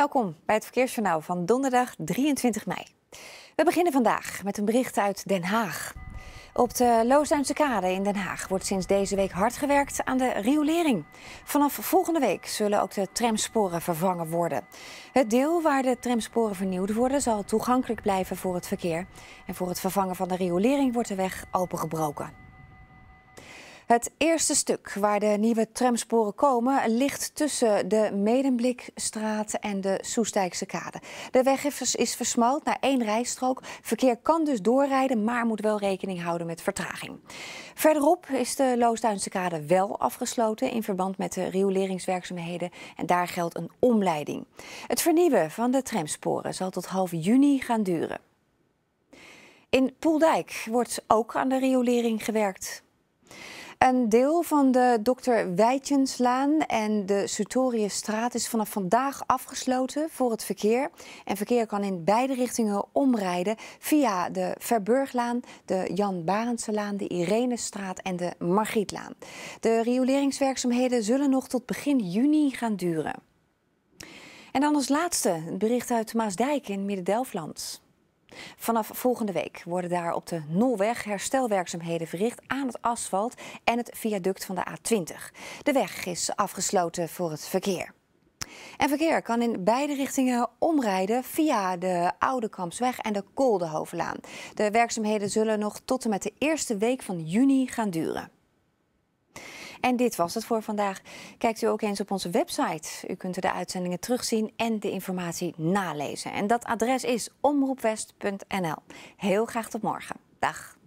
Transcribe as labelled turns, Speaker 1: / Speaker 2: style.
Speaker 1: Welkom bij het Verkeersjournaal van donderdag 23 mei. We beginnen vandaag met een bericht uit Den Haag. Op de Loosduinse Kade in Den Haag wordt sinds deze week hard gewerkt aan de riolering. Vanaf volgende week zullen ook de tramsporen vervangen worden. Het deel waar de tramsporen vernieuwd worden zal toegankelijk blijven voor het verkeer. En voor het vervangen van de riolering wordt de weg opengebroken. Het eerste stuk waar de nieuwe tramsporen komen ligt tussen de Medemblikstraat en de Soestijkse kade. De weg is versmald naar één rijstrook. Verkeer kan dus doorrijden, maar moet wel rekening houden met vertraging. Verderop is de Loosduinse kade wel afgesloten in verband met de rioleringswerkzaamheden en daar geldt een omleiding. Het vernieuwen van de tramsporen zal tot half juni gaan duren. In Poeldijk wordt ook aan de riolering gewerkt. Een deel van de Dr. Wijtjenslaan en de Sutoriusstraat is vanaf vandaag afgesloten voor het verkeer. En verkeer kan in beide richtingen omrijden via de Verburglaan, de Jan Barendselaan, de Irenestraat en de Margrietlaan. De rioleringswerkzaamheden zullen nog tot begin juni gaan duren. En dan als laatste een bericht uit Maasdijk in Midden-Delfland. Vanaf volgende week worden daar op de Nolweg herstelwerkzaamheden verricht aan het asfalt en het viaduct van de A20. De weg is afgesloten voor het verkeer. En verkeer kan in beide richtingen omrijden via de Oude Kampsweg en de Koldenhovenlaan. De werkzaamheden zullen nog tot en met de eerste week van juni gaan duren. En dit was het voor vandaag. Kijkt u ook eens op onze website. U kunt er de uitzendingen terugzien en de informatie nalezen. En dat adres is omroepwest.nl. Heel graag tot morgen. Dag.